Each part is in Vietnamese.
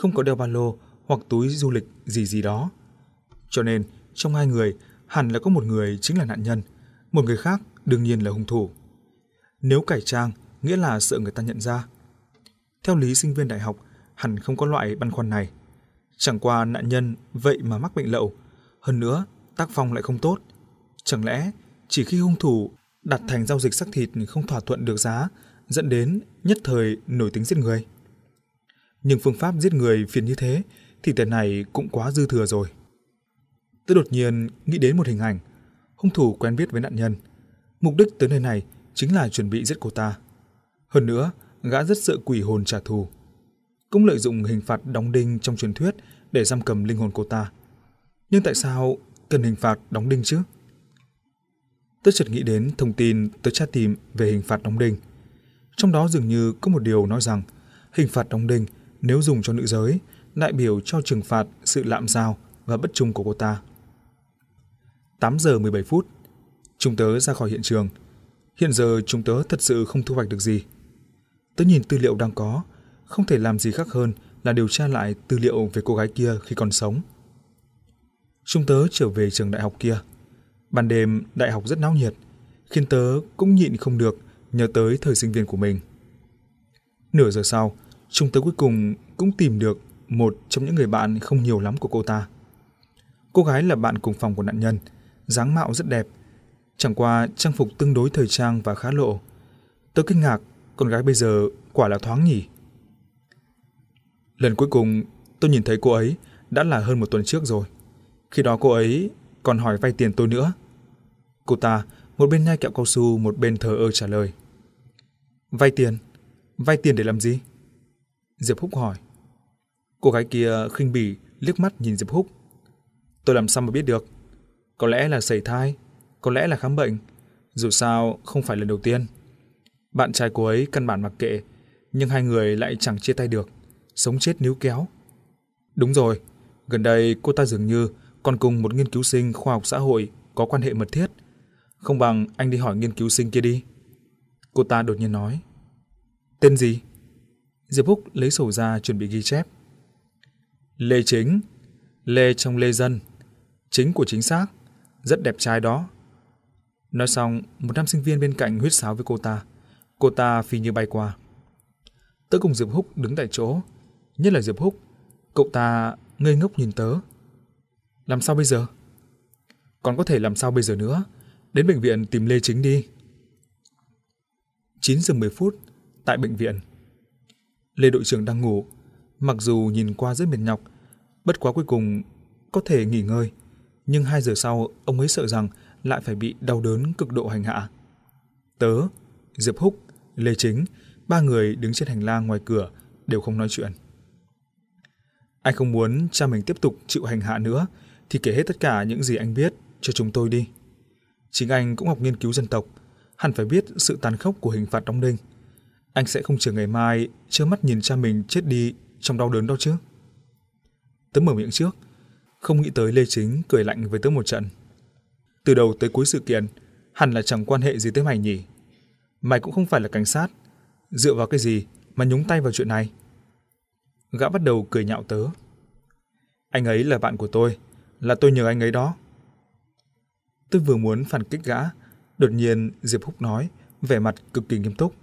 không có đeo ba lô hoặc túi du lịch gì gì đó. Cho nên, trong hai người, hẳn là có một người chính là nạn nhân, một người khác đương nhiên là hung thủ. Nếu cải trang, nghĩa là sợ người ta nhận ra. Theo lý sinh viên đại học, hẳn không có loại băn khoăn này. Chẳng qua nạn nhân vậy mà mắc bệnh lậu, hơn nữa tác phong lại không tốt. Chẳng lẽ chỉ khi hung thủ đặt thành giao dịch xác thịt không thỏa thuận được giá, dẫn đến nhất thời nổi tính giết người? nhưng phương pháp giết người phiền như thế thì tên này cũng quá dư thừa rồi. Tôi đột nhiên nghĩ đến một hình ảnh, hung thủ quen biết với nạn nhân. Mục đích tới nơi này chính là chuẩn bị giết cô ta. Hơn nữa, gã rất sợ quỷ hồn trả thù. Cũng lợi dụng hình phạt đóng đinh trong truyền thuyết để giam cầm linh hồn cô ta. Nhưng tại sao cần hình phạt đóng đinh chứ? Tôi chợt nghĩ đến thông tin tôi tra tìm về hình phạt đóng đinh. Trong đó dường như có một điều nói rằng hình phạt đóng đinh – nếu dùng cho nữ giới, đại biểu cho trừng phạt sự lạm giao và bất trung của cô ta. 8 giờ 17 phút, chúng tớ ra khỏi hiện trường. Hiện giờ chúng tớ thật sự không thu hoạch được gì. Tớ nhìn tư liệu đang có, không thể làm gì khác hơn là điều tra lại tư liệu về cô gái kia khi còn sống. Chúng tớ trở về trường đại học kia. Ban đêm, đại học rất náo nhiệt, khiến tớ cũng nhịn không được nhớ tới thời sinh viên của mình. Nửa giờ sau, chúng tới cuối cùng cũng tìm được một trong những người bạn không nhiều lắm của cô ta. Cô gái là bạn cùng phòng của nạn nhân, dáng mạo rất đẹp, chẳng qua trang phục tương đối thời trang và khá lộ. Tôi kinh ngạc, con gái bây giờ quả là thoáng nhỉ. Lần cuối cùng tôi nhìn thấy cô ấy đã là hơn một tuần trước rồi. Khi đó cô ấy còn hỏi vay tiền tôi nữa. Cô ta một bên nhai kẹo cao su một bên thờ ơ trả lời. Vay tiền? Vay tiền để làm gì? Diệp Húc hỏi. Cô gái kia khinh bỉ, liếc mắt nhìn Diệp Húc. Tôi làm sao mà biết được? Có lẽ là sẩy thai, có lẽ là khám bệnh. Dù sao, không phải lần đầu tiên. Bạn trai cô ấy căn bản mặc kệ, nhưng hai người lại chẳng chia tay được. Sống chết níu kéo. Đúng rồi, gần đây cô ta dường như còn cùng một nghiên cứu sinh khoa học xã hội có quan hệ mật thiết. Không bằng anh đi hỏi nghiên cứu sinh kia đi. Cô ta đột nhiên nói. Tên gì? Diệp Húc lấy sổ ra chuẩn bị ghi chép. Lê Chính, Lê trong Lê Dân, chính của chính xác, rất đẹp trai đó. Nói xong, một nam sinh viên bên cạnh huyết sáo với cô ta. Cô ta phi như bay qua. Tớ cùng Diệp Húc đứng tại chỗ, nhất là Diệp Húc. Cậu ta ngây ngốc nhìn tớ. Làm sao bây giờ? Còn có thể làm sao bây giờ nữa? Đến bệnh viện tìm Lê Chính đi. 9 giờ 10 phút, tại bệnh viện. Lê đội trưởng đang ngủ, mặc dù nhìn qua rất mệt nhọc, bất quá cuối cùng có thể nghỉ ngơi, nhưng hai giờ sau ông ấy sợ rằng lại phải bị đau đớn cực độ hành hạ. Tớ, Diệp Húc, Lê Chính, ba người đứng trên hành lang ngoài cửa đều không nói chuyện. Anh không muốn cha mình tiếp tục chịu hành hạ nữa thì kể hết tất cả những gì anh biết cho chúng tôi đi. Chính anh cũng học nghiên cứu dân tộc, hẳn phải biết sự tàn khốc của hình phạt đóng đinh anh sẽ không chờ ngày mai trơ mắt nhìn cha mình chết đi trong đau đớn đó chứ. Tớ mở miệng trước, không nghĩ tới Lê Chính cười lạnh với tớ một trận. Từ đầu tới cuối sự kiện, hẳn là chẳng quan hệ gì tới mày nhỉ. Mày cũng không phải là cảnh sát, dựa vào cái gì mà nhúng tay vào chuyện này. Gã bắt đầu cười nhạo tớ. Anh ấy là bạn của tôi, là tôi nhờ anh ấy đó. Tôi vừa muốn phản kích gã, đột nhiên Diệp Húc nói, vẻ mặt cực kỳ nghiêm túc.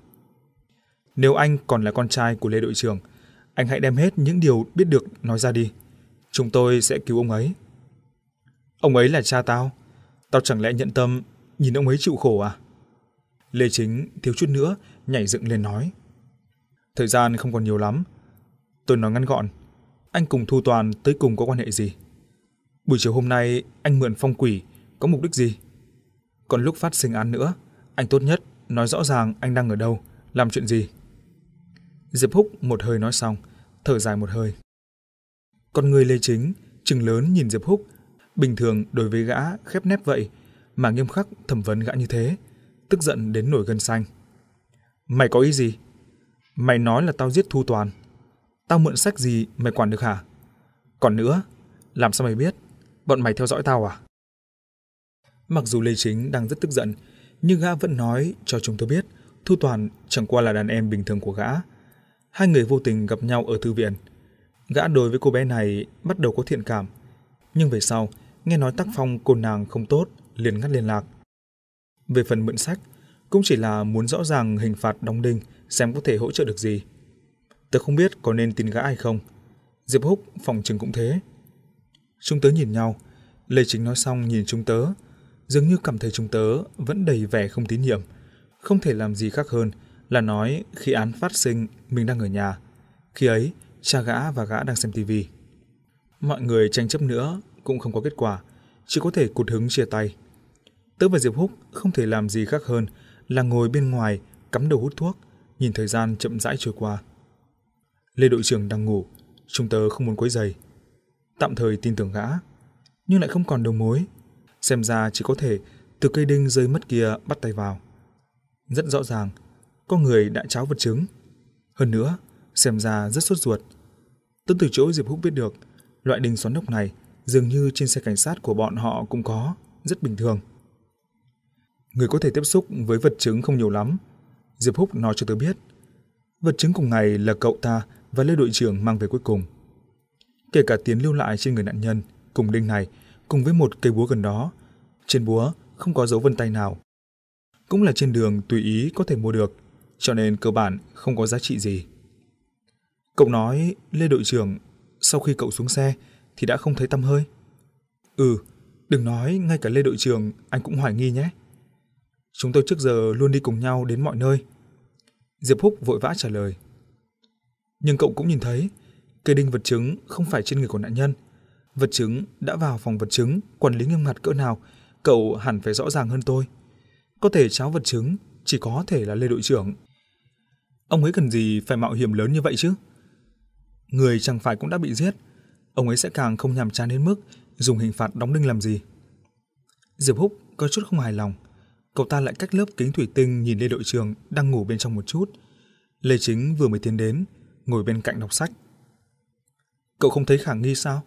Nếu anh còn là con trai của Lê đội trưởng, anh hãy đem hết những điều biết được nói ra đi. Chúng tôi sẽ cứu ông ấy. Ông ấy là cha tao. Tao chẳng lẽ nhận tâm nhìn ông ấy chịu khổ à? Lê Chính thiếu chút nữa nhảy dựng lên nói. Thời gian không còn nhiều lắm. Tôi nói ngắn gọn. Anh cùng Thu Toàn tới cùng có quan hệ gì? Buổi chiều hôm nay anh mượn phong quỷ có mục đích gì? Còn lúc phát sinh án nữa, anh tốt nhất nói rõ ràng anh đang ở đâu, làm chuyện gì. Diệp Húc một hơi nói xong, thở dài một hơi. Con người Lê Chính, chừng lớn nhìn Diệp Húc, bình thường đối với gã khép nép vậy, mà nghiêm khắc thẩm vấn gã như thế, tức giận đến nổi gân xanh. Mày có ý gì? Mày nói là tao giết Thu Toàn. Tao mượn sách gì mày quản được hả? Còn nữa, làm sao mày biết? Bọn mày theo dõi tao à? Mặc dù Lê Chính đang rất tức giận, nhưng gã vẫn nói cho chúng tôi biết Thu Toàn chẳng qua là đàn em bình thường của gã, hai người vô tình gặp nhau ở thư viện. Gã đối với cô bé này bắt đầu có thiện cảm, nhưng về sau, nghe nói tác phong cô nàng không tốt, liền ngắt liên lạc. Về phần mượn sách, cũng chỉ là muốn rõ ràng hình phạt đóng đinh xem có thể hỗ trợ được gì. Tớ không biết có nên tin gã ai không. Diệp Húc phòng trừng cũng thế. Chúng tớ nhìn nhau, Lê Chính nói xong nhìn chúng tớ, dường như cảm thấy chúng tớ vẫn đầy vẻ không tín nhiệm, không thể làm gì khác hơn là nói khi án phát sinh mình đang ở nhà. Khi ấy, cha gã và gã đang xem tivi. Mọi người tranh chấp nữa cũng không có kết quả, chỉ có thể cụt hứng chia tay. Tớ và Diệp Húc không thể làm gì khác hơn là ngồi bên ngoài cắm đầu hút thuốc, nhìn thời gian chậm rãi trôi qua. Lê đội trưởng đang ngủ, chúng tớ không muốn quấy giày. Tạm thời tin tưởng gã, nhưng lại không còn đầu mối. Xem ra chỉ có thể từ cây đinh rơi mất kia bắt tay vào. Rất rõ ràng, có người đã cháo vật chứng. Hơn nữa, xem ra rất sốt ruột. Tôi từ chỗ Diệp Húc biết được, loại đình xoắn độc này dường như trên xe cảnh sát của bọn họ cũng có, rất bình thường. Người có thể tiếp xúc với vật chứng không nhiều lắm. Diệp Húc nói cho tôi biết. Vật chứng cùng ngày là cậu ta và Lê đội trưởng mang về cuối cùng. Kể cả tiến lưu lại trên người nạn nhân, cùng đinh này, cùng với một cây búa gần đó. Trên búa không có dấu vân tay nào. Cũng là trên đường tùy ý có thể mua được cho nên cơ bản không có giá trị gì. Cậu nói, Lê đội trưởng, sau khi cậu xuống xe thì đã không thấy tâm hơi. Ừ, đừng nói ngay cả Lê đội trưởng anh cũng hoài nghi nhé. Chúng tôi trước giờ luôn đi cùng nhau đến mọi nơi. Diệp Húc vội vã trả lời. Nhưng cậu cũng nhìn thấy, cây đinh vật chứng không phải trên người của nạn nhân. Vật chứng đã vào phòng vật chứng, quản lý nghiêm ngặt cỡ nào, cậu hẳn phải rõ ràng hơn tôi. Có thể cháu vật chứng chỉ có thể là Lê đội trưởng Ông ấy cần gì phải mạo hiểm lớn như vậy chứ? Người chẳng phải cũng đã bị giết, ông ấy sẽ càng không nhàm chán đến mức dùng hình phạt đóng đinh làm gì. Diệp Húc có chút không hài lòng, cậu ta lại cách lớp kính thủy tinh nhìn lên đội trường đang ngủ bên trong một chút. Lê Chính vừa mới tiến đến, ngồi bên cạnh đọc sách. Cậu không thấy khả nghi sao?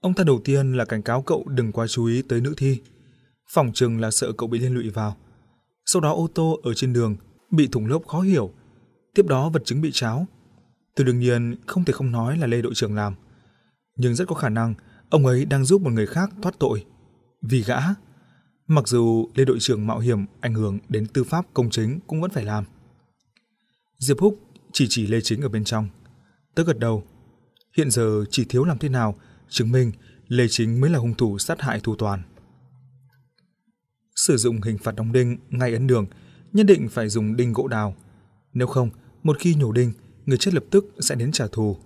Ông ta đầu tiên là cảnh cáo cậu đừng quá chú ý tới nữ thi. Phòng trường là sợ cậu bị liên lụy vào. Sau đó ô tô ở trên đường bị thủng lốp khó hiểu tiếp đó vật chứng bị cháo. Tôi đương nhiên không thể không nói là Lê đội trưởng làm. Nhưng rất có khả năng ông ấy đang giúp một người khác thoát tội. Vì gã, mặc dù Lê đội trưởng mạo hiểm ảnh hưởng đến tư pháp công chính cũng vẫn phải làm. Diệp Húc chỉ chỉ Lê Chính ở bên trong. Tớ gật đầu. Hiện giờ chỉ thiếu làm thế nào chứng minh Lê Chính mới là hung thủ sát hại Thu Toàn. Sử dụng hình phạt đóng đinh ngay ấn đường, nhất định phải dùng đinh gỗ đào – nếu không, một khi nhổ đinh, người chết lập tức sẽ đến trả thù.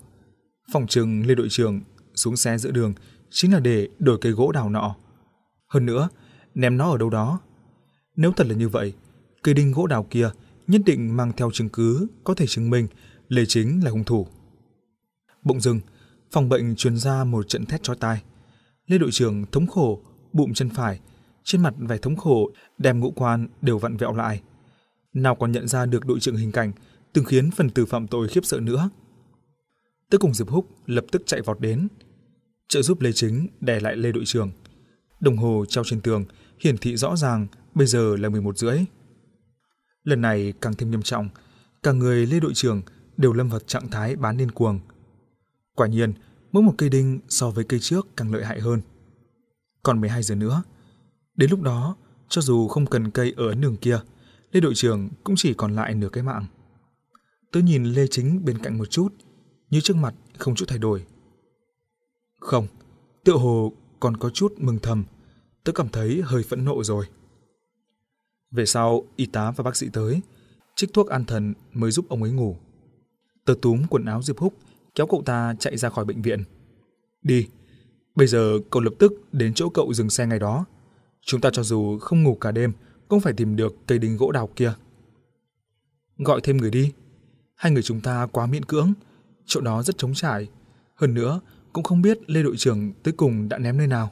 Phòng trừng Lê đội trưởng xuống xe giữa đường chính là để đổi cây gỗ đào nọ. Hơn nữa, ném nó ở đâu đó. Nếu thật là như vậy, cây đinh gỗ đào kia nhất định mang theo chứng cứ có thể chứng minh Lê Chính là hung thủ. Bỗng dưng, phòng bệnh truyền ra một trận thét chói tai. Lê đội trưởng thống khổ, bụng chân phải, trên mặt vẻ thống khổ, đem ngũ quan đều vặn vẹo lại – nào còn nhận ra được đội trưởng hình cảnh, từng khiến phần tử phạm tội khiếp sợ nữa. Tức cùng Diệp Húc lập tức chạy vọt đến, trợ giúp Lê Chính đè lại Lê đội trưởng. Đồng hồ treo trên tường hiển thị rõ ràng bây giờ là 11 rưỡi. Lần này càng thêm nghiêm trọng, cả người Lê đội trưởng đều lâm vào trạng thái bán điên cuồng. Quả nhiên, mỗi một cây đinh so với cây trước càng lợi hại hơn. Còn 12 giờ nữa, đến lúc đó, cho dù không cần cây ở ấn đường kia, Lê đội trưởng cũng chỉ còn lại nửa cái mạng. Tớ nhìn Lê Chính bên cạnh một chút, như trước mặt không chút thay đổi. Không, tựa hồ còn có chút mừng thầm, tớ cảm thấy hơi phẫn nộ rồi. Về sau, y tá và bác sĩ tới, trích thuốc an thần mới giúp ông ấy ngủ. Tớ túm quần áo Diệp Húc, kéo cậu ta chạy ra khỏi bệnh viện. Đi, bây giờ cậu lập tức đến chỗ cậu dừng xe ngày đó. Chúng ta cho dù không ngủ cả đêm, cũng phải tìm được cây đinh gỗ đào kia. Gọi thêm người đi. Hai người chúng ta quá miễn cưỡng, chỗ đó rất trống trải. Hơn nữa, cũng không biết Lê đội trưởng tới cùng đã ném nơi nào.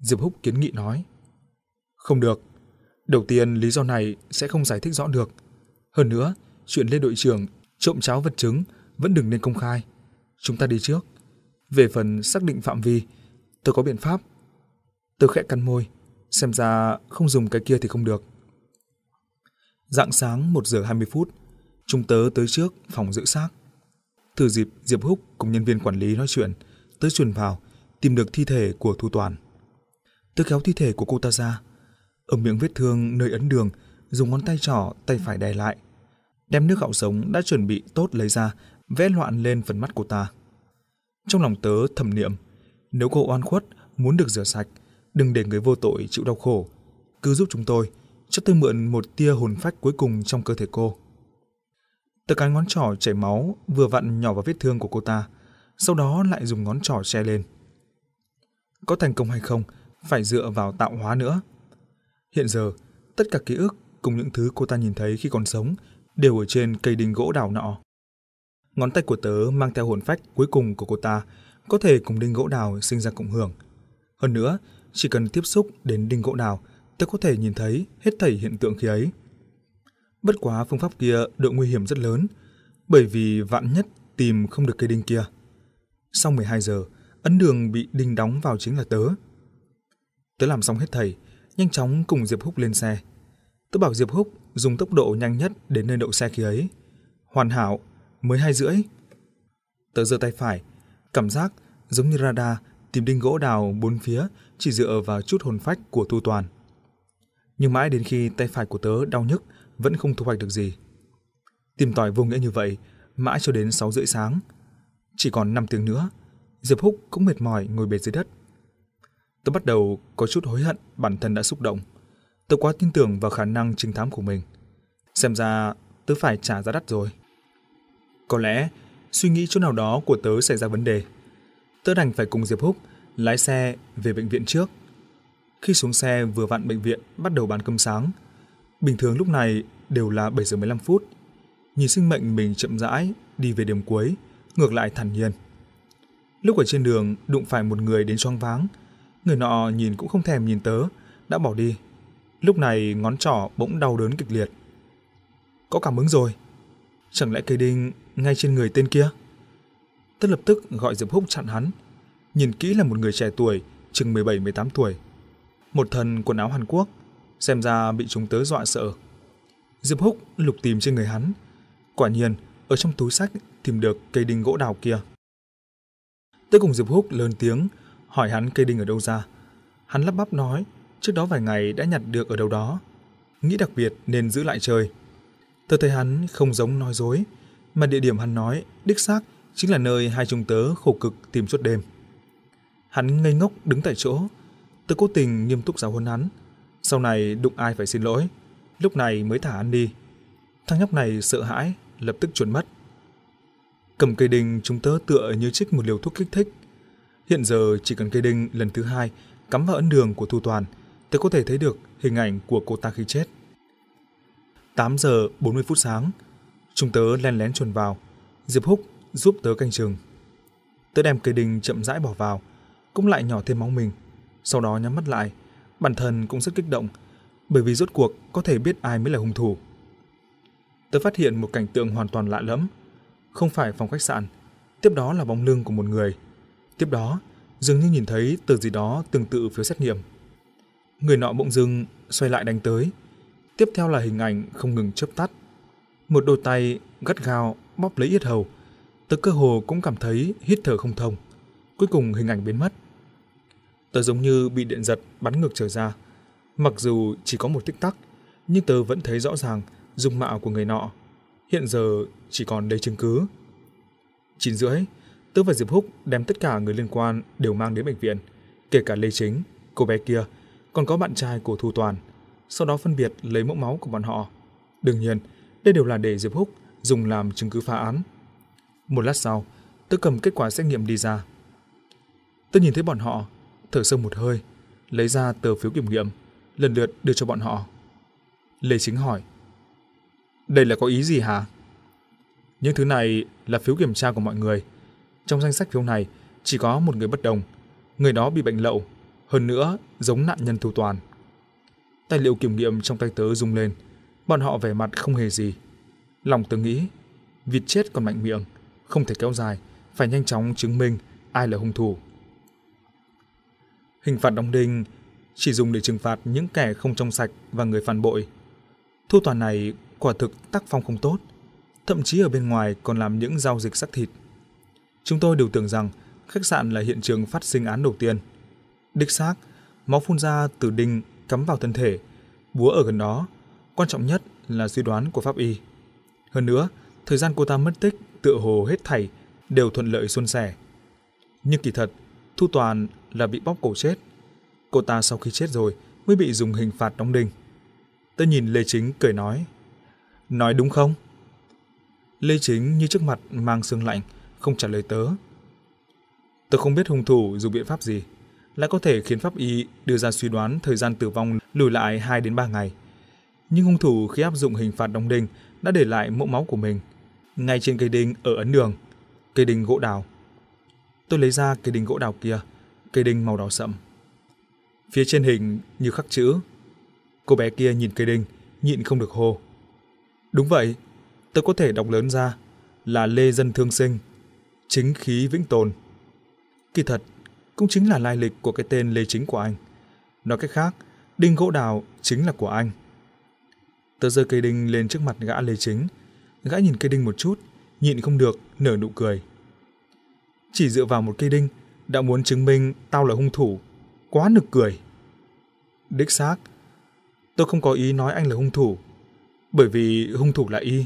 Diệp Húc kiến nghị nói. Không được. Đầu tiên lý do này sẽ không giải thích rõ được. Hơn nữa, chuyện Lê đội trưởng trộm cháo vật chứng vẫn đừng nên công khai. Chúng ta đi trước. Về phần xác định phạm vi, tôi có biện pháp. Tôi khẽ cắn môi, xem ra không dùng cái kia thì không được. Dạng sáng 1 giờ 20 phút, chúng tớ tới trước phòng giữ xác. Thử dịp Diệp Húc cùng nhân viên quản lý nói chuyện, tới truyền vào, tìm được thi thể của Thu Toàn. Tớ kéo thi thể của cô ta ra. Ở miệng vết thương nơi ấn đường, dùng ngón tay trỏ, tay phải đè lại. Đem nước gạo sống đã chuẩn bị tốt lấy ra, vẽ loạn lên phần mắt của ta. Trong lòng tớ thầm niệm, nếu cô oan khuất, muốn được rửa sạch – đừng để người vô tội chịu đau khổ. Cứ giúp chúng tôi, cho tôi mượn một tia hồn phách cuối cùng trong cơ thể cô. Tờ cái ngón trỏ chảy máu vừa vặn nhỏ vào vết thương của cô ta, sau đó lại dùng ngón trỏ che lên. Có thành công hay không, phải dựa vào tạo hóa nữa. Hiện giờ, tất cả ký ức cùng những thứ cô ta nhìn thấy khi còn sống đều ở trên cây đinh gỗ đào nọ. Ngón tay của tớ mang theo hồn phách cuối cùng của cô ta, có thể cùng đinh gỗ đào sinh ra cộng hưởng. Hơn nữa, chỉ cần tiếp xúc đến đinh gỗ nào, ta có thể nhìn thấy hết thảy hiện tượng khi ấy. Bất quá phương pháp kia độ nguy hiểm rất lớn, bởi vì vạn nhất tìm không được cây đinh kia. Sau 12 giờ, ấn đường bị đinh đóng vào chính là tớ. Tớ làm xong hết thầy, nhanh chóng cùng Diệp Húc lên xe. Tớ bảo Diệp Húc dùng tốc độ nhanh nhất đến nơi đậu xe khi ấy. Hoàn hảo, mới hai rưỡi. Tớ giơ tay phải, cảm giác giống như radar tìm đinh gỗ đào bốn phía chỉ dựa vào chút hồn phách của Thu Toàn. Nhưng mãi đến khi tay phải của tớ đau nhức vẫn không thu hoạch được gì. Tìm tỏi vô nghĩa như vậy, mãi cho đến 6 rưỡi sáng. Chỉ còn 5 tiếng nữa, Diệp Húc cũng mệt mỏi ngồi bệt dưới đất. Tớ bắt đầu có chút hối hận bản thân đã xúc động. Tớ quá tin tưởng vào khả năng trinh thám của mình. Xem ra tớ phải trả giá đắt rồi. Có lẽ suy nghĩ chỗ nào đó của tớ xảy ra vấn đề. Tớ đành phải cùng Diệp Húc lái xe về bệnh viện trước. Khi xuống xe vừa vặn bệnh viện bắt đầu bán cơm sáng. Bình thường lúc này đều là 7 giờ 15 phút. Nhìn sinh mệnh mình chậm rãi đi về điểm cuối, ngược lại thản nhiên. Lúc ở trên đường đụng phải một người đến choáng váng, người nọ nhìn cũng không thèm nhìn tớ, đã bỏ đi. Lúc này ngón trỏ bỗng đau đớn kịch liệt. Có cảm ứng rồi. Chẳng lẽ cây đinh ngay trên người tên kia? Tất lập tức gọi Diệp Húc chặn hắn, nhìn kỹ là một người trẻ tuổi, chừng 17-18 tuổi. Một thân quần áo Hàn Quốc, xem ra bị chúng tớ dọa sợ. Diệp Húc lục tìm trên người hắn. Quả nhiên, ở trong túi sách tìm được cây đinh gỗ đào kia. Tớ cùng Diệp Húc lớn tiếng, hỏi hắn cây đinh ở đâu ra. Hắn lắp bắp nói, trước đó vài ngày đã nhặt được ở đâu đó. Nghĩ đặc biệt nên giữ lại chơi. Tớ thấy hắn không giống nói dối, mà địa điểm hắn nói đích xác chính là nơi hai chúng tớ khổ cực tìm suốt đêm. Hắn ngây ngốc đứng tại chỗ. tớ cố tình nghiêm túc giáo huấn hắn. Sau này đụng ai phải xin lỗi. Lúc này mới thả hắn đi. Thằng nhóc này sợ hãi, lập tức trốn mất. Cầm cây đinh chúng tớ tựa như trích một liều thuốc kích thích. Hiện giờ chỉ cần cây đinh lần thứ hai cắm vào ấn đường của Thu Toàn, tớ có thể thấy được hình ảnh của cô ta khi chết. 8 giờ 40 phút sáng, chúng tớ len lén chuồn vào. Diệp Húc giúp tớ canh chừng. Tớ đem cây đinh chậm rãi bỏ vào, cũng lại nhỏ thêm máu mình. Sau đó nhắm mắt lại, bản thân cũng rất kích động, bởi vì rốt cuộc có thể biết ai mới là hung thủ. Tôi phát hiện một cảnh tượng hoàn toàn lạ lẫm, không phải phòng khách sạn, tiếp đó là bóng lưng của một người. Tiếp đó, dường như nhìn thấy từ gì đó tương tự phiếu xét nghiệm. Người nọ bỗng dưng xoay lại đánh tới. Tiếp theo là hình ảnh không ngừng chớp tắt. Một đôi tay gắt gao bóp lấy yết hầu. Tớ cơ hồ cũng cảm thấy hít thở không thông. Cuối cùng hình ảnh biến mất. Tớ giống như bị điện giật bắn ngược trở ra. Mặc dù chỉ có một tích tắc, nhưng tớ vẫn thấy rõ ràng dung mạo của người nọ. Hiện giờ chỉ còn đây chứng cứ. Chín rưỡi, tớ và Diệp Húc đem tất cả người liên quan đều mang đến bệnh viện, kể cả Lê Chính, cô bé kia, còn có bạn trai của Thu Toàn. Sau đó phân biệt lấy mẫu máu của bọn họ. Đương nhiên, đây đều là để Diệp Húc dùng làm chứng cứ phá án. Một lát sau, tớ cầm kết quả xét nghiệm đi ra. Tớ nhìn thấy bọn họ thở sâu một hơi, lấy ra tờ phiếu kiểm nghiệm, lần lượt đưa cho bọn họ. Lê Chính hỏi, đây là có ý gì hả? Những thứ này là phiếu kiểm tra của mọi người. Trong danh sách phiếu này chỉ có một người bất đồng, người đó bị bệnh lậu, hơn nữa giống nạn nhân thu toàn. Tài liệu kiểm nghiệm trong tay tớ rung lên, bọn họ vẻ mặt không hề gì. Lòng tớ nghĩ, vịt chết còn mạnh miệng, không thể kéo dài, phải nhanh chóng chứng minh ai là hung thủ. Hình phạt đóng đinh chỉ dùng để trừng phạt những kẻ không trong sạch và người phản bội. Thu toàn này quả thực tác phong không tốt, thậm chí ở bên ngoài còn làm những giao dịch sắc thịt. Chúng tôi đều tưởng rằng khách sạn là hiện trường phát sinh án đầu tiên. Đích xác, máu phun ra từ đinh cắm vào thân thể, búa ở gần đó, quan trọng nhất là suy đoán của pháp y. Hơn nữa, thời gian cô ta mất tích tựa hồ hết thảy đều thuận lợi suôn sẻ. Nhưng kỳ thật, Thu Toàn là bị bóp cổ chết. Cô ta sau khi chết rồi mới bị dùng hình phạt đóng đinh. Tớ nhìn Lê Chính cười nói. Nói đúng không? Lê Chính như trước mặt mang sương lạnh, không trả lời tớ. Tớ không biết hung thủ dùng biện pháp gì, lại có thể khiến pháp y đưa ra suy đoán thời gian tử vong lùi lại 2 đến 3 ngày. Nhưng hung thủ khi áp dụng hình phạt đóng đinh đã để lại mẫu máu của mình ngay trên cây đinh ở ấn đường, cây đinh gỗ đào Tôi lấy ra cây đinh gỗ đào kia, cây đinh màu đỏ sậm. Phía trên hình như khắc chữ. Cô bé kia nhìn cây đinh, nhịn không được hô. Đúng vậy, tôi có thể đọc lớn ra là Lê Dân Thương Sinh, chính khí vĩnh tồn. Kỳ thật, cũng chính là lai lịch của cái tên Lê Chính của anh. Nói cách khác, đinh gỗ đào chính là của anh. Tớ rơi cây đinh lên trước mặt gã Lê Chính. Gã nhìn cây đinh một chút, nhịn không được, nở nụ cười. Chỉ dựa vào một cây đinh, đã muốn chứng minh tao là hung thủ. Quá nực cười. Đích xác, tôi không có ý nói anh là hung thủ. Bởi vì hung thủ là y.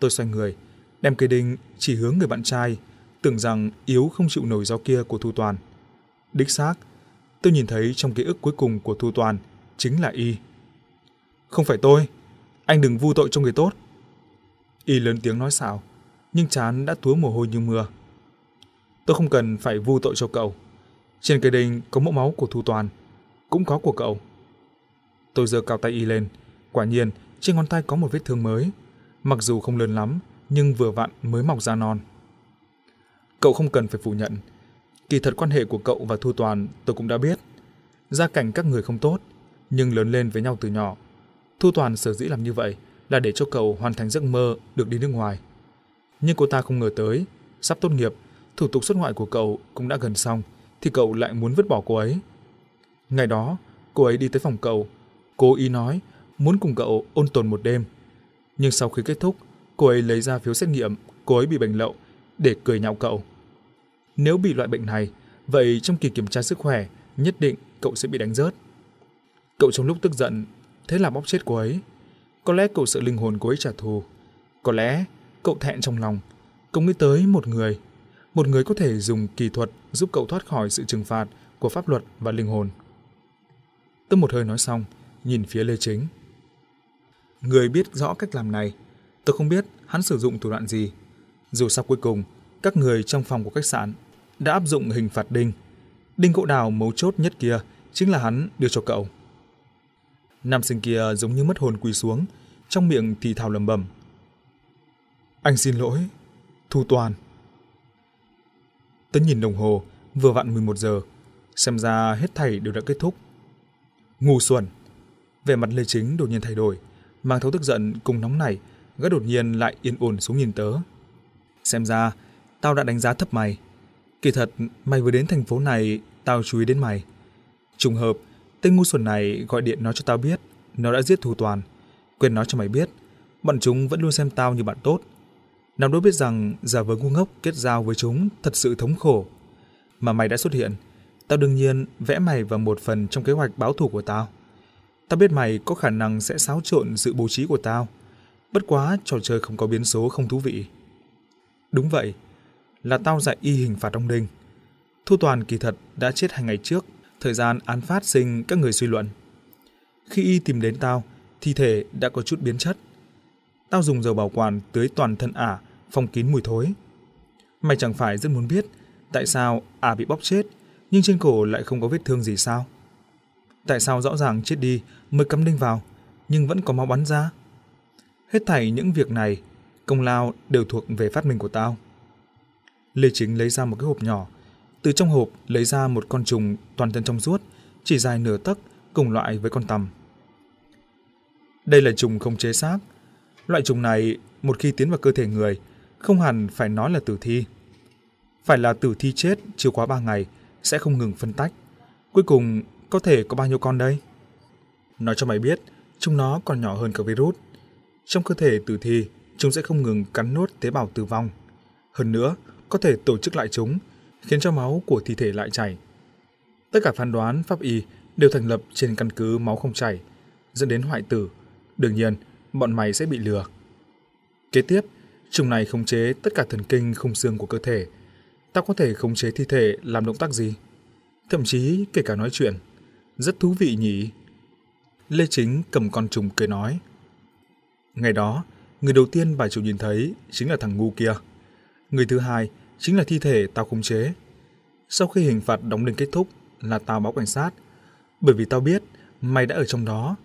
Tôi xoay người, đem cây đinh chỉ hướng người bạn trai, tưởng rằng yếu không chịu nổi dao kia của Thu Toàn. Đích xác, tôi nhìn thấy trong ký ức cuối cùng của Thu Toàn chính là y. Không phải tôi, anh đừng vu tội cho người tốt. Y lớn tiếng nói xạo, nhưng chán đã túa mồ hôi như mưa. Tôi không cần phải vu tội cho cậu. Trên cây đinh có mẫu máu của Thu Toàn, cũng có của cậu. Tôi giơ cao tay y lên, quả nhiên trên ngón tay có một vết thương mới, mặc dù không lớn lắm nhưng vừa vặn mới mọc ra non. Cậu không cần phải phủ nhận, kỳ thật quan hệ của cậu và Thu Toàn tôi cũng đã biết. Gia cảnh các người không tốt, nhưng lớn lên với nhau từ nhỏ. Thu Toàn sở dĩ làm như vậy là để cho cậu hoàn thành giấc mơ được đi nước ngoài. Nhưng cô ta không ngờ tới, sắp tốt nghiệp thủ tục xuất ngoại của cậu cũng đã gần xong, thì cậu lại muốn vứt bỏ cô ấy. Ngày đó, cô ấy đi tới phòng cậu, cố ý nói muốn cùng cậu ôn tồn một đêm. Nhưng sau khi kết thúc, cô ấy lấy ra phiếu xét nghiệm cô ấy bị bệnh lậu để cười nhạo cậu. Nếu bị loại bệnh này, vậy trong kỳ kiểm tra sức khỏe, nhất định cậu sẽ bị đánh rớt. Cậu trong lúc tức giận, thế là bóp chết cô ấy. Có lẽ cậu sợ linh hồn cô ấy trả thù. Có lẽ cậu thẹn trong lòng, cậu nghĩ tới một người một người có thể dùng kỳ thuật giúp cậu thoát khỏi sự trừng phạt của pháp luật và linh hồn. Tôi một hơi nói xong, nhìn phía Lê Chính. Người biết rõ cách làm này, tôi không biết hắn sử dụng thủ đoạn gì. Dù sao cuối cùng, các người trong phòng của khách sạn đã áp dụng hình phạt đinh. Đinh cậu đào mấu chốt nhất kia chính là hắn đưa cho cậu. Nam sinh kia giống như mất hồn quỳ xuống, trong miệng thì thào lầm bầm. Anh xin lỗi, Thu Toàn tấn nhìn đồng hồ, vừa vặn 11 giờ. Xem ra hết thảy đều đã kết thúc. Ngu xuẩn. Vẻ mặt Lê Chính đột nhiên thay đổi, mang thấu tức giận cùng nóng này, gã đột nhiên lại yên ổn xuống nhìn tớ. Xem ra, tao đã đánh giá thấp mày. Kỳ thật, mày vừa đến thành phố này, tao chú ý đến mày. Trùng hợp, tên ngu xuẩn này gọi điện nói cho tao biết, nó đã giết thủ toàn. quên nói cho mày biết, bọn chúng vẫn luôn xem tao như bạn tốt, Nam đỗ biết rằng giả vờ ngu ngốc kết giao với chúng thật sự thống khổ. Mà mày đã xuất hiện, tao đương nhiên vẽ mày vào một phần trong kế hoạch báo thù của tao. Tao biết mày có khả năng sẽ xáo trộn sự bố trí của tao. Bất quá trò chơi không có biến số không thú vị. Đúng vậy, là tao dạy y hình phạt ông Đinh. Thu Toàn kỳ thật đã chết hai ngày trước, thời gian án phát sinh các người suy luận. Khi y tìm đến tao, thi thể đã có chút biến chất. Tao dùng dầu bảo quản tưới toàn thân ả, phong kín mùi thối. Mày chẳng phải rất muốn biết tại sao ả bị bóc chết, nhưng trên cổ lại không có vết thương gì sao? Tại sao rõ ràng chết đi mới cắm đinh vào, nhưng vẫn có máu bắn ra? Hết thảy những việc này, công lao đều thuộc về phát minh của tao. Lê Chính lấy ra một cái hộp nhỏ, từ trong hộp lấy ra một con trùng toàn thân trong suốt, chỉ dài nửa tấc, cùng loại với con tầm. Đây là trùng không chế xác, Loại trùng này, một khi tiến vào cơ thể người, không hẳn phải nói là tử thi. Phải là tử thi chết chưa quá 3 ngày, sẽ không ngừng phân tách. Cuối cùng, có thể có bao nhiêu con đây? Nói cho mày biết, chúng nó còn nhỏ hơn cả virus. Trong cơ thể tử thi, chúng sẽ không ngừng cắn nuốt tế bào tử vong. Hơn nữa, có thể tổ chức lại chúng, khiến cho máu của thi thể lại chảy. Tất cả phán đoán pháp y đều thành lập trên căn cứ máu không chảy, dẫn đến hoại tử. Đương nhiên, bọn mày sẽ bị lừa. Kế tiếp, trùng này khống chế tất cả thần kinh khung xương của cơ thể. Tao có thể khống chế thi thể làm động tác gì? Thậm chí kể cả nói chuyện. Rất thú vị nhỉ? Lê Chính cầm con trùng cười nói. Ngày đó, người đầu tiên bà chủ nhìn thấy chính là thằng ngu kia. Người thứ hai chính là thi thể tao khống chế. Sau khi hình phạt đóng đinh kết thúc là tao báo cảnh sát. Bởi vì tao biết mày đã ở trong đó.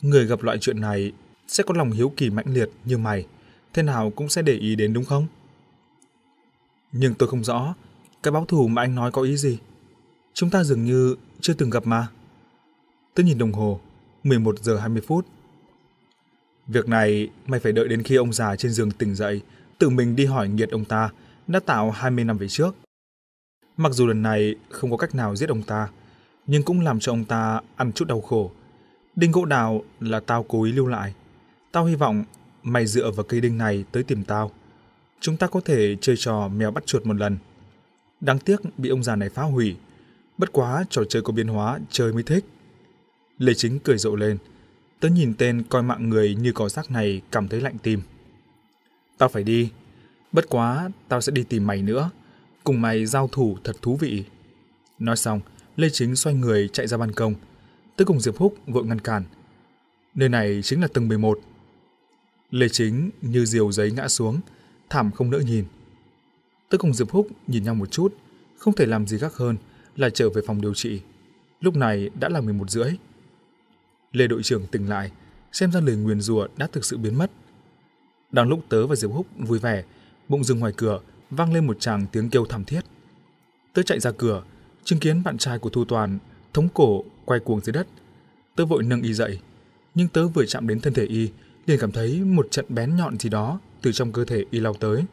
Người gặp loại chuyện này sẽ có lòng hiếu kỳ mãnh liệt như mày, thế nào cũng sẽ để ý đến đúng không? Nhưng tôi không rõ, cái báo thù mà anh nói có ý gì? Chúng ta dường như chưa từng gặp mà. Tôi nhìn đồng hồ, 11 giờ 20 phút. Việc này mày phải đợi đến khi ông già trên giường tỉnh dậy, tự mình đi hỏi nghiệt ông ta đã tạo 20 năm về trước. Mặc dù lần này không có cách nào giết ông ta, nhưng cũng làm cho ông ta ăn chút đau khổ. Đinh gỗ đào là tao cố ý lưu lại. Tao hy vọng mày dựa vào cây đinh này tới tìm tao. Chúng ta có thể chơi trò mèo bắt chuột một lần. Đáng tiếc bị ông già này phá hủy. Bất quá trò chơi có biến hóa, chơi mới thích. Lê Chính cười rộ lên. Tớ nhìn tên coi mạng người như cỏ rác này cảm thấy lạnh tim. Tao phải đi. Bất quá, tao sẽ đi tìm mày nữa. Cùng mày giao thủ thật thú vị. Nói xong, Lê Chính xoay người chạy ra ban công. Tớ cùng Diệp Húc vội ngăn cản. Nơi này chính là tầng 11. Lê Chính như diều giấy ngã xuống, thảm không nỡ nhìn. Tôi cùng Diệp Húc nhìn nhau một chút, không thể làm gì khác hơn là trở về phòng điều trị. Lúc này đã là 11 rưỡi. Lê đội trưởng tỉnh lại, xem ra lời nguyền rủa đã thực sự biến mất. Đang lúc tớ và Diệp Húc vui vẻ, bụng dừng ngoài cửa vang lên một tràng tiếng kêu thảm thiết. Tớ chạy ra cửa, chứng kiến bạn trai của Thu Toàn thống cổ quay cuồng dưới đất. Tớ vội nâng y dậy, nhưng tớ vừa chạm đến thân thể y liền cảm thấy một trận bén nhọn gì đó từ trong cơ thể y lao tới.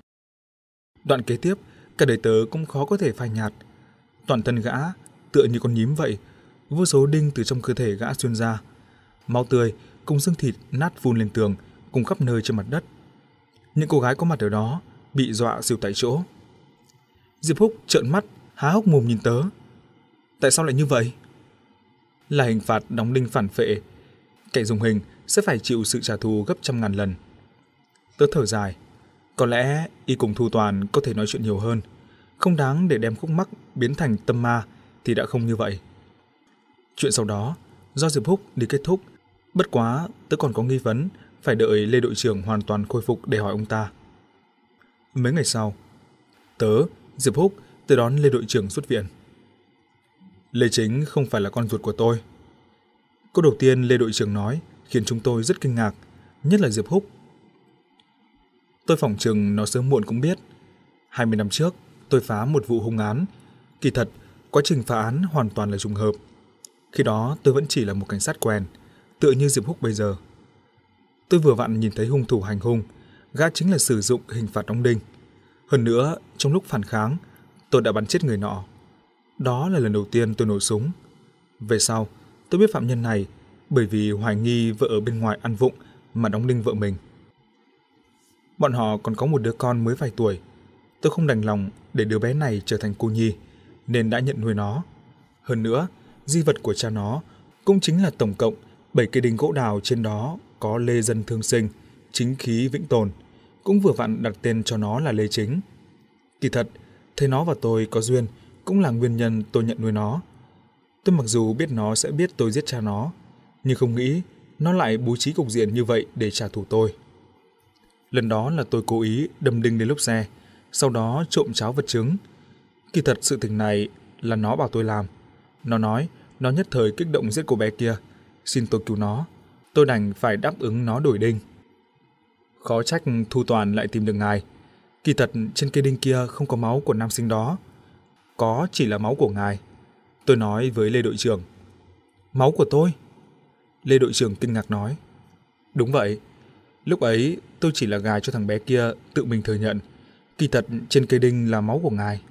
Đoạn kế tiếp, cả đời tớ cũng khó có thể phai nhạt. Toàn thân gã, tựa như con nhím vậy, vô số đinh từ trong cơ thể gã xuyên ra. Máu tươi cùng xương thịt nát vun lên tường, cùng khắp nơi trên mặt đất. Những cô gái có mặt ở đó bị dọa siêu tại chỗ. Diệp Húc trợn mắt, há hốc mồm nhìn tớ. Tại sao lại như vậy? Là hình phạt đóng đinh phản phệ. Kẻ dùng hình sẽ phải chịu sự trả thù gấp trăm ngàn lần. Tớ thở dài, có lẽ y cùng Thu Toàn có thể nói chuyện nhiều hơn, không đáng để đem khúc mắc biến thành tâm ma thì đã không như vậy. Chuyện sau đó, do Diệp Húc đi kết thúc, bất quá tớ còn có nghi vấn phải đợi Lê đội trưởng hoàn toàn khôi phục để hỏi ông ta. Mấy ngày sau, tớ, Diệp Húc tớ đón Lê đội trưởng xuất viện. Lê Chính không phải là con ruột của tôi. Câu đầu tiên Lê đội trưởng nói khiến chúng tôi rất kinh ngạc, nhất là Diệp Húc. Tôi phỏng chừng nó sớm muộn cũng biết. 20 năm trước, tôi phá một vụ hung án. Kỳ thật, quá trình phá án hoàn toàn là trùng hợp. Khi đó tôi vẫn chỉ là một cảnh sát quen, tựa như Diệp Húc bây giờ. Tôi vừa vặn nhìn thấy hung thủ hành hung, gã chính là sử dụng hình phạt đóng đinh. Hơn nữa, trong lúc phản kháng, tôi đã bắn chết người nọ. Đó là lần đầu tiên tôi nổ súng. Về sau, tôi biết phạm nhân này bởi vì hoài nghi vợ ở bên ngoài ăn vụng mà đóng đinh vợ mình. Bọn họ còn có một đứa con mới vài tuổi. Tôi không đành lòng để đứa bé này trở thành cô nhi, nên đã nhận nuôi nó. Hơn nữa, di vật của cha nó cũng chính là tổng cộng 7 cây đinh gỗ đào trên đó có lê dân thương sinh, chính khí vĩnh tồn, cũng vừa vặn đặt tên cho nó là lê chính. Kỳ thật, thấy nó và tôi có duyên cũng là nguyên nhân tôi nhận nuôi nó. Tôi mặc dù biết nó sẽ biết tôi giết cha nó, nhưng không nghĩ nó lại bố trí cục diện như vậy để trả thù tôi. Lần đó là tôi cố ý đâm đinh đến lốp xe, sau đó trộm cháo vật chứng. Kỳ thật sự tình này là nó bảo tôi làm. Nó nói nó nhất thời kích động giết cô bé kia, xin tôi cứu nó. Tôi đành phải đáp ứng nó đổi đinh. Khó trách Thu Toàn lại tìm được ngài. Kỳ thật trên cây đinh kia không có máu của nam sinh đó. Có chỉ là máu của ngài. Tôi nói với Lê đội trưởng. Máu của tôi? Lê đội trưởng kinh ngạc nói. Đúng vậy, lúc ấy tôi chỉ là gài cho thằng bé kia tự mình thừa nhận. Kỳ thật trên cây đinh là máu của ngài.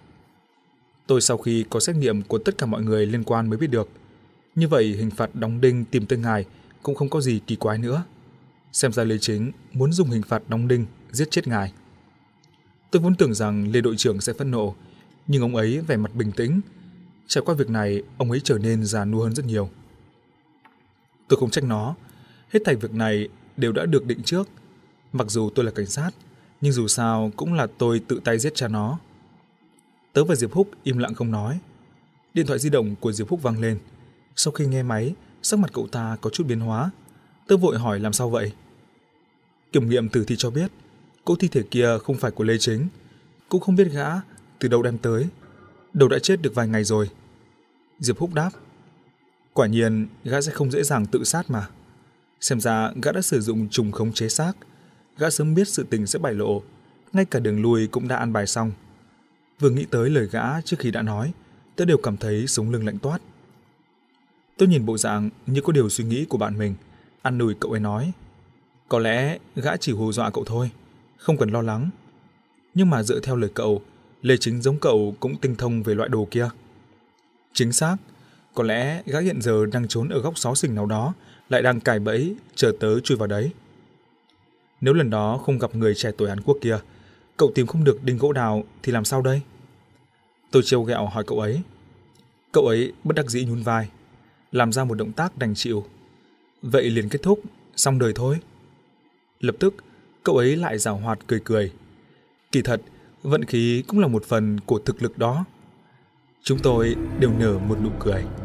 Tôi sau khi có xét nghiệm của tất cả mọi người liên quan mới biết được. Như vậy hình phạt đóng đinh tìm tên ngài cũng không có gì kỳ quái nữa. Xem ra Lê Chính muốn dùng hình phạt đóng đinh giết chết ngài. Tôi vốn tưởng rằng Lê đội trưởng sẽ phẫn nộ, nhưng ông ấy vẻ mặt bình tĩnh. Trải qua việc này, ông ấy trở nên già nua hơn rất nhiều. Tôi không trách nó. Hết thảy việc này đều đã được định trước. Mặc dù tôi là cảnh sát, nhưng dù sao cũng là tôi tự tay giết cha nó. Tớ và Diệp Húc im lặng không nói. Điện thoại di động của Diệp Húc vang lên. Sau khi nghe máy, sắc mặt cậu ta có chút biến hóa. Tớ vội hỏi làm sao vậy? Kiểm nghiệm tử thi cho biết, cỗ thi thể kia không phải của Lê Chính. Cũng không biết gã từ đâu đem tới. Đầu đã chết được vài ngày rồi. Diệp Húc đáp. Quả nhiên, gã sẽ không dễ dàng tự sát mà. Xem ra gã đã sử dụng trùng khống chế xác. Gã sớm biết sự tình sẽ bại lộ, ngay cả đường lui cũng đã ăn bài xong. Vừa nghĩ tới lời gã trước khi đã nói, tôi đều cảm thấy sống lưng lạnh toát. Tôi nhìn bộ dạng như có điều suy nghĩ của bạn mình, ăn nùi cậu ấy nói. Có lẽ gã chỉ hù dọa cậu thôi, không cần lo lắng. Nhưng mà dựa theo lời cậu, Lê Chính giống cậu cũng tinh thông về loại đồ kia. Chính xác, có lẽ gã hiện giờ đang trốn ở góc xó xỉnh nào đó, lại đang cài bẫy, chờ tớ chui vào đấy. Nếu lần đó không gặp người trẻ tuổi Hàn Quốc kia, cậu tìm không được đinh gỗ đào thì làm sao đây? Tôi trêu ghẹo hỏi cậu ấy. Cậu ấy bất đắc dĩ nhún vai, làm ra một động tác đành chịu. Vậy liền kết thúc, xong đời thôi. Lập tức, cậu ấy lại rào hoạt cười cười. Kỳ thật, vận khí cũng là một phần của thực lực đó. Chúng tôi đều nở một nụ cười.